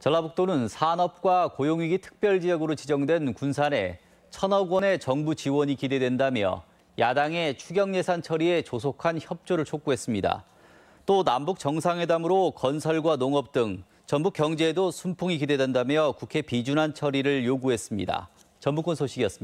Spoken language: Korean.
전라북도는 산업과 고용위기 특별지역으로 지정된 군산에 천억 원의 정부 지원이 기대된다며 야당의 추경 예산 처리에 조속한 협조를 촉구했습니다. 또 남북 정상회담으로 건설과 농업 등 전북 경제에도 순풍이 기대된다며 국회 비준안 처리를 요구했습니다. 전북군 소식이었습니다.